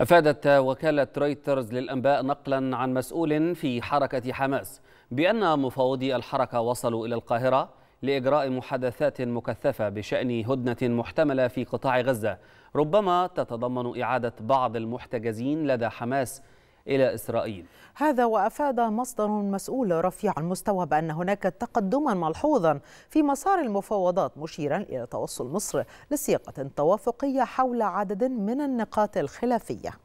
أفادت وكالة رويترز للأنباء نقلا عن مسؤول في حركة حماس بأن مفاوضي الحركة وصلوا إلى القاهرة لإجراء محادثات مكثفة بشأن هدنة محتملة في قطاع غزة ربما تتضمن إعادة بعض المحتجزين لدى حماس إلى إسرائيل هذا وأفاد مصدر مسؤول رفيع المستوى بأن هناك تقدما ملحوظا في مسار المفاوضات مشيرا إلى توصل مصر لصيغة توافقية حول عدد من النقاط الخلافية